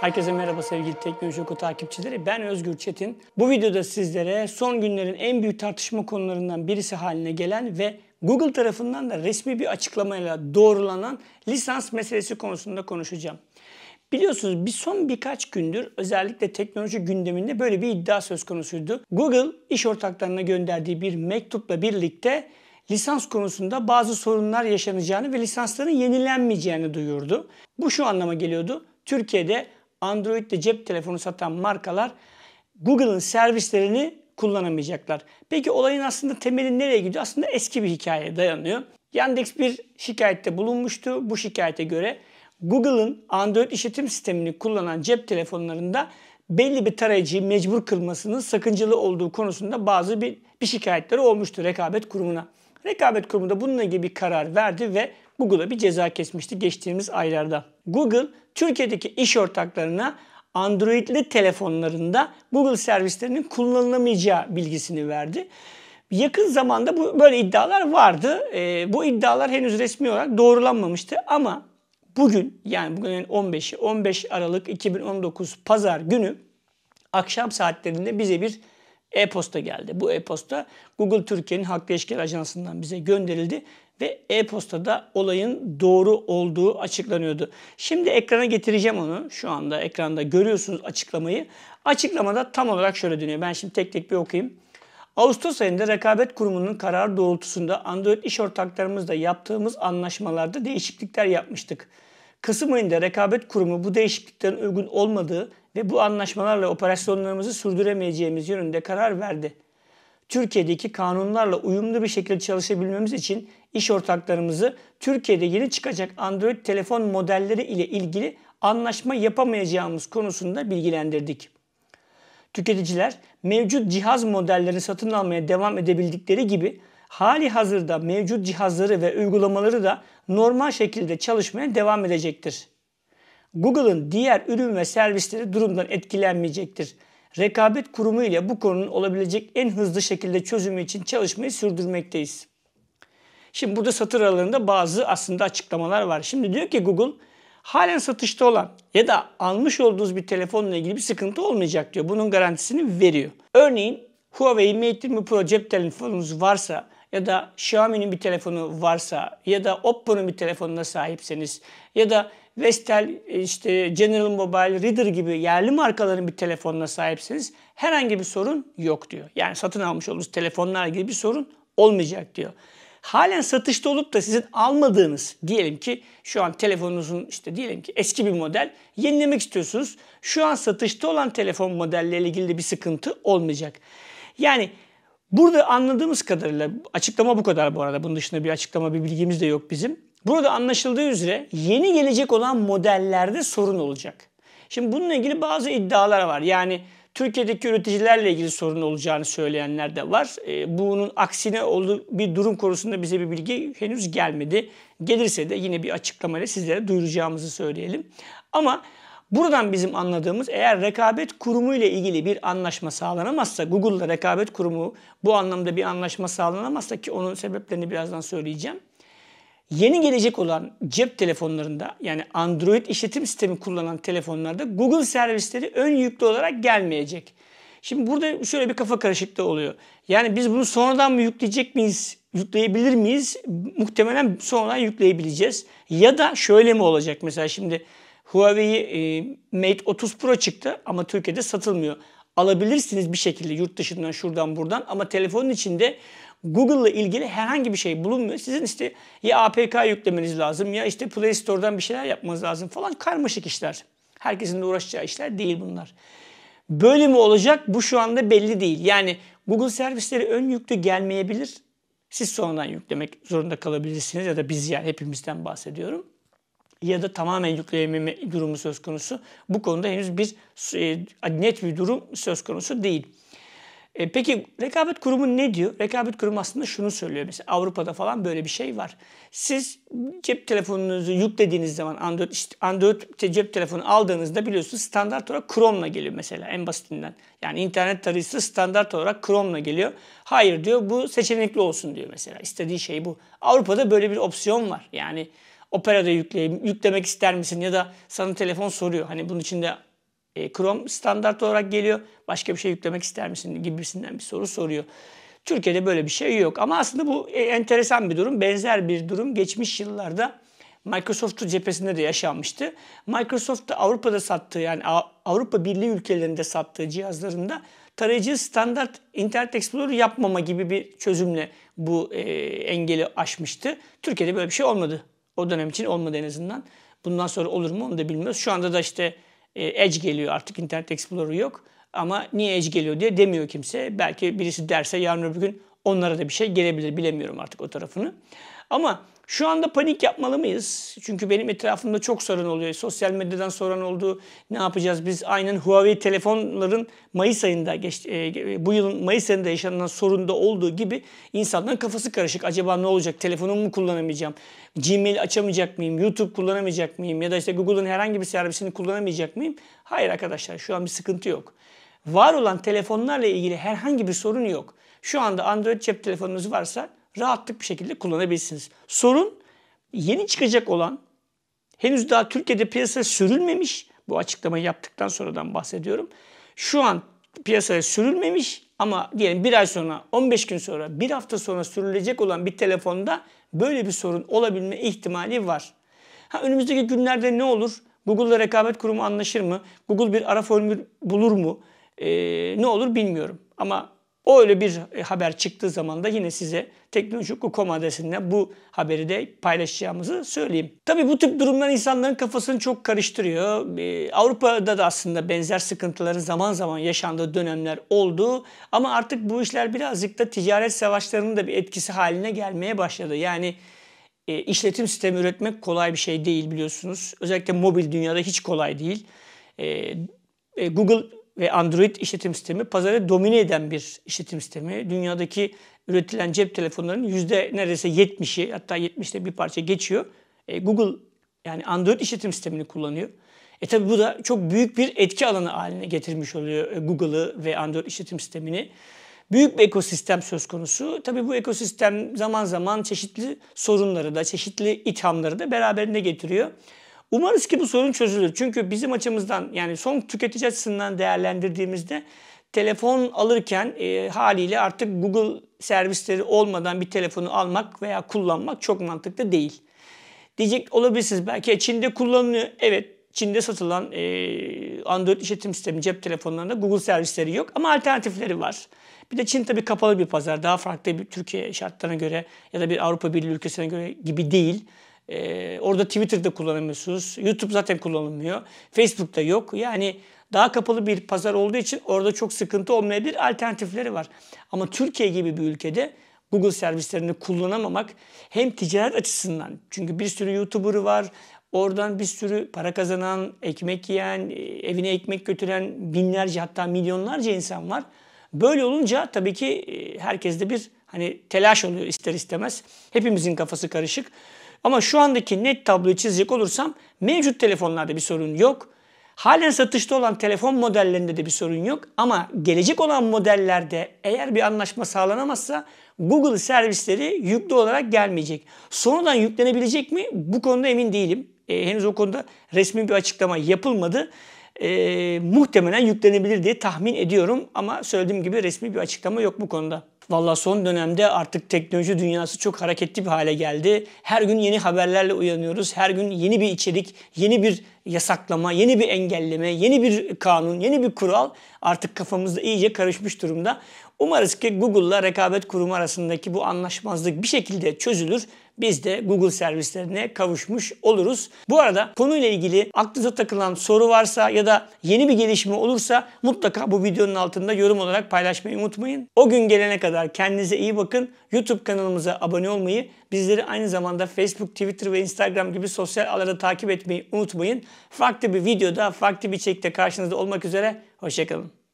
Herkese merhaba sevgili Teknoloji Oku takipçileri. Ben Özgür Çetin. Bu videoda sizlere son günlerin en büyük tartışma konularından birisi haline gelen ve Google tarafından da resmi bir açıklamayla doğrulanan lisans meselesi konusunda konuşacağım. Biliyorsunuz bir son birkaç gündür özellikle teknoloji gündeminde böyle bir iddia söz konusuydu. Google iş ortaklarına gönderdiği bir mektupla birlikte lisans konusunda bazı sorunlar yaşanacağını ve lisansların yenilenmeyeceğini duyurdu. Bu şu anlama geliyordu. Türkiye'de Android'de cep telefonu satan markalar Google'ın servislerini kullanamayacaklar. Peki olayın aslında temeli nereye gidiyor? Aslında eski bir hikayeye dayanıyor. Yandex bir şikayette bulunmuştu. Bu şikayete göre Google'ın Android işletim sistemini kullanan cep telefonlarında belli bir tarayıcıyı mecbur kılmasının sakıncalı olduğu konusunda bazı bir, bir şikayetleri olmuştu rekabet kurumuna. Rekabet kurumu da bununla ilgili bir karar verdi ve Google'a bir ceza kesmişti geçtiğimiz aylarda. Google Türkiye'deki iş ortaklarına Android'li telefonlarında Google servislerinin kullanılamayacağı bilgisini verdi. Yakın zamanda bu böyle iddialar vardı. E, bu iddialar henüz resmi olarak doğrulanmamıştı ama bugün yani bugün 15'i 15 Aralık 2019 pazar günü akşam saatlerinde bize bir e-posta geldi. Bu e-posta Google Türkiye'nin Haklı İlişkiler Ajansı'ndan bize gönderildi ve e-postada olayın doğru olduğu açıklanıyordu. Şimdi ekrana getireceğim onu. Şu anda ekranda görüyorsunuz açıklamayı. Açıklamada tam olarak şöyle dönüyor. Ben şimdi tek tek bir okuyayım. Ağustos ayında Rekabet Kurumu'nun kararı doğrultusunda Android iş ortaklarımızla yaptığımız anlaşmalarda değişiklikler yapmıştık. Kasım ayında Rekabet Kurumu bu değişikliklerin uygun olmadığı ve bu anlaşmalarla operasyonlarımızı sürdüremeyeceğimiz yönünde karar verdi. Türkiye'deki kanunlarla uyumlu bir şekilde çalışabilmemiz için iş ortaklarımızı Türkiye'de yeni çıkacak Android telefon modelleri ile ilgili anlaşma yapamayacağımız konusunda bilgilendirdik. Tüketiciler mevcut cihaz modellerini satın almaya devam edebildikleri gibi hali hazırda mevcut cihazları ve uygulamaları da normal şekilde çalışmaya devam edecektir. Google'ın diğer ürün ve servisleri durumdan etkilenmeyecektir. Rekabet kurumu ile bu konunun olabilecek en hızlı şekilde çözümü için çalışmayı sürdürmekteyiz. Şimdi burada satır aralarında bazı aslında açıklamalar var. Şimdi diyor ki Google halen satışta olan ya da almış olduğunuz bir telefonla ilgili bir sıkıntı olmayacak diyor. Bunun garantisini veriyor. Örneğin Huawei Mate 20 Pro cep telefonunuz varsa ya da Xiaomi'nin bir telefonu varsa ya da Oppo'nun bir telefonuna sahipseniz ya da Vestel, işte General Mobile, Reader gibi yerli markaların bir telefonuna sahipseniz herhangi bir sorun yok diyor. Yani satın almış olduğunuz telefonlar gibi bir sorun olmayacak diyor. Halen satışta olup da sizin almadığınız diyelim ki şu an telefonunuzun işte diyelim ki eski bir model yenilemek istiyorsunuz. Şu an satışta olan telefon modelleriyle ilgili bir sıkıntı olmayacak. Yani burada anladığımız kadarıyla açıklama bu kadar bu arada. Bunun dışında bir açıklama bir bilgimiz de yok bizim. Burada anlaşıldığı üzere yeni gelecek olan modellerde sorun olacak. Şimdi bununla ilgili bazı iddialar var. Yani Türkiye'deki üreticilerle ilgili sorun olacağını söyleyenler de var. E, bunun aksine olduğu bir durum konusunda bize bir bilgi henüz gelmedi. Gelirse de yine bir açıklamayla sizlere duyuracağımızı söyleyelim. Ama buradan bizim anladığımız eğer rekabet kurumu ile ilgili bir anlaşma sağlanamazsa Google'la rekabet kurumu bu anlamda bir anlaşma sağlanamazsa ki onun sebeplerini birazdan söyleyeceğim. Yeni gelecek olan cep telefonlarında yani Android işletim sistemi kullanan telefonlarda Google servisleri ön yüklü olarak gelmeyecek. Şimdi burada şöyle bir kafa karışıklığı oluyor. Yani biz bunu sonradan mı yükleyecek miyiz? Yükleyebilir miyiz? Muhtemelen sonradan yükleyebileceğiz. Ya da şöyle mi olacak mesela şimdi Huawei e, Mate 30 Pro çıktı ama Türkiye'de satılmıyor. Alabilirsiniz bir şekilde yurt dışından şuradan buradan ama telefonun içinde Google ile ilgili herhangi bir şey bulunmuyor. Sizin işte ya APK yüklemeniz lazım ya işte Play Store'dan bir şeyler yapmanız lazım falan karmaşık işler. Herkesin de uğraşacağı işler değil bunlar. Böyle mi olacak? Bu şu anda belli değil. Yani Google servisleri ön yüklü gelmeyebilir. Siz sonradan yüklemek zorunda kalabilirsiniz ya da biz yani hepimizden bahsediyorum. Ya da tamamen yükleyememe durumu söz konusu. Bu konuda henüz bir e, net bir durum söz konusu değil. E, peki rekabet kurumu ne diyor? Rekabet kurumu aslında şunu söylüyor. Mesela Avrupa'da falan böyle bir şey var. Siz cep telefonunuzu yüklediğiniz zaman Android, işte Android cep telefonu aldığınızda biliyorsunuz standart olarak Chrome'la geliyor mesela en basitinden. Yani internet tarayıcısı standart olarak Chrome'la geliyor. Hayır diyor bu seçenekli olsun diyor mesela. İstediği şey bu. Avrupa'da böyle bir opsiyon var. Yani Opera'da yükleyeyim, yüklemek ister misin ya da sana telefon soruyor. Hani bunun içinde e, Chrome standart olarak geliyor. Başka bir şey yüklemek ister misin gibisinden bir soru soruyor. Türkiye'de böyle bir şey yok. Ama aslında bu e, enteresan bir durum. Benzer bir durum geçmiş yıllarda Microsoft'un cephesinde de yaşanmıştı. Microsoft da Avrupa'da sattığı yani Avrupa Birliği ülkelerinde sattığı cihazlarında tarayıcı standart Internet Explorer yapmama gibi bir çözümle bu e, engeli aşmıştı. Türkiye'de böyle bir şey olmadı. O dönem için olmadı en azından. Bundan sonra olur mu onu da bilmiyoruz. Şu anda da işte e, edge geliyor artık Internet Explorer yok. Ama niye Edge geliyor diye demiyor kimse. Belki birisi derse yarın öbür gün onlara da bir şey gelebilir bilemiyorum artık o tarafını. Ama şu anda panik yapmalı mıyız? Çünkü benim etrafımda çok sorun oluyor. Sosyal medyadan soran oldu. Ne yapacağız? Biz aynen Huawei telefonların Mayıs ayında, geç, e, e, bu yılın Mayıs ayında yaşanan sorunda olduğu gibi insanların kafası karışık. Acaba ne olacak? Telefonumu mu kullanamayacağım? Gmail açamayacak mıyım? YouTube kullanamayacak mıyım? Ya da işte Google'ın herhangi bir servisini kullanamayacak mıyım? Hayır arkadaşlar şu an bir sıkıntı yok. Var olan telefonlarla ilgili herhangi bir sorun yok. Şu anda Android cep telefonunuz varsa rahatlık bir şekilde kullanabilirsiniz. Sorun yeni çıkacak olan henüz daha Türkiye'de piyasaya sürülmemiş bu açıklamayı yaptıktan sonradan bahsediyorum. Şu an piyasaya sürülmemiş ama diyelim bir ay sonra, 15 gün sonra, bir hafta sonra sürülecek olan bir telefonda böyle bir sorun olabilme ihtimali var. Ha, önümüzdeki günlerde ne olur? Google'la rekabet kurumu anlaşır mı? Google bir ara formül bulur mu? Ee, ne olur bilmiyorum. Ama o öyle bir e, haber çıktığı zaman da yine size Teknoloji Hukuku.com adresinden bu haberi de paylaşacağımızı söyleyeyim. Tabi bu tip durumlar insanların kafasını çok karıştırıyor. Ee, Avrupa'da da aslında benzer sıkıntıların zaman zaman yaşandığı dönemler oldu. Ama artık bu işler birazcık da ticaret savaşlarının da bir etkisi haline gelmeye başladı. Yani e, işletim sistemi üretmek kolay bir şey değil biliyorsunuz. Özellikle mobil dünyada hiç kolay değil. E, e, Google ve Android işletim sistemi pazarı domine eden bir işletim sistemi. Dünyadaki üretilen cep telefonlarının yüzde neredeyse 70'i hatta 70'te bir parça geçiyor. E, Google yani Android işletim sistemini kullanıyor. E tabi bu da çok büyük bir etki alanı haline getirmiş oluyor e, Google'ı ve Android işletim sistemini. Büyük bir ekosistem söz konusu. Tabi bu ekosistem zaman zaman çeşitli sorunları da, çeşitli ithamları da beraberinde getiriyor. Umarız ki bu sorun çözülür. Çünkü bizim açımızdan yani son tüketici açısından değerlendirdiğimizde telefon alırken e, haliyle artık Google servisleri olmadan bir telefonu almak veya kullanmak çok mantıklı değil. Diyecek olabilirsiniz belki Çin'de kullanılıyor. Evet Çin'de satılan e, Android işletim sistemi cep telefonlarında Google servisleri yok ama alternatifleri var. Bir de Çin tabii kapalı bir pazar. Daha farklı bir Türkiye şartlarına göre ya da bir Avrupa Birliği ülkesine göre gibi değil. Ee, orada Twitter'da kullanamıyorsunuz. YouTube zaten kullanılmıyor. Facebook'ta yok. Yani daha kapalı bir pazar olduğu için orada çok sıkıntı olmayabilir. Alternatifleri var. Ama Türkiye gibi bir ülkede Google servislerini kullanamamak hem ticaret açısından çünkü bir sürü YouTuber'ı var. Oradan bir sürü para kazanan, ekmek yiyen, e, evine ekmek götüren binlerce hatta milyonlarca insan var. Böyle olunca tabii ki e, herkeste bir hani telaş oluyor ister istemez. Hepimizin kafası karışık. Ama şu andaki net tabloyu çizecek olursam mevcut telefonlarda bir sorun yok. Halen satışta olan telefon modellerinde de bir sorun yok ama gelecek olan modellerde eğer bir anlaşma sağlanamazsa Google servisleri yüklü olarak gelmeyecek. Sonradan yüklenebilecek mi? Bu konuda emin değilim. Ee, henüz o konuda resmi bir açıklama yapılmadı. Ee, muhtemelen yüklenebilir diye tahmin ediyorum ama söylediğim gibi resmi bir açıklama yok bu konuda. Valla son dönemde artık teknoloji dünyası çok hareketli bir hale geldi. Her gün yeni haberlerle uyanıyoruz. Her gün yeni bir içerik, yeni bir yasaklama, yeni bir engelleme, yeni bir kanun, yeni bir kural artık kafamızda iyice karışmış durumda. Umarız ki Google'la rekabet kurumu arasındaki bu anlaşmazlık bir şekilde çözülür biz de Google servislerine kavuşmuş oluruz. Bu arada konuyla ilgili aklınıza takılan soru varsa ya da yeni bir gelişme olursa mutlaka bu videonun altında yorum olarak paylaşmayı unutmayın. O gün gelene kadar kendinize iyi bakın. YouTube kanalımıza abone olmayı, bizleri aynı zamanda Facebook, Twitter ve Instagram gibi sosyal ağlarda takip etmeyi unutmayın. Farklı bir videoda, farklı bir çekte karşınızda olmak üzere. Hoşçakalın.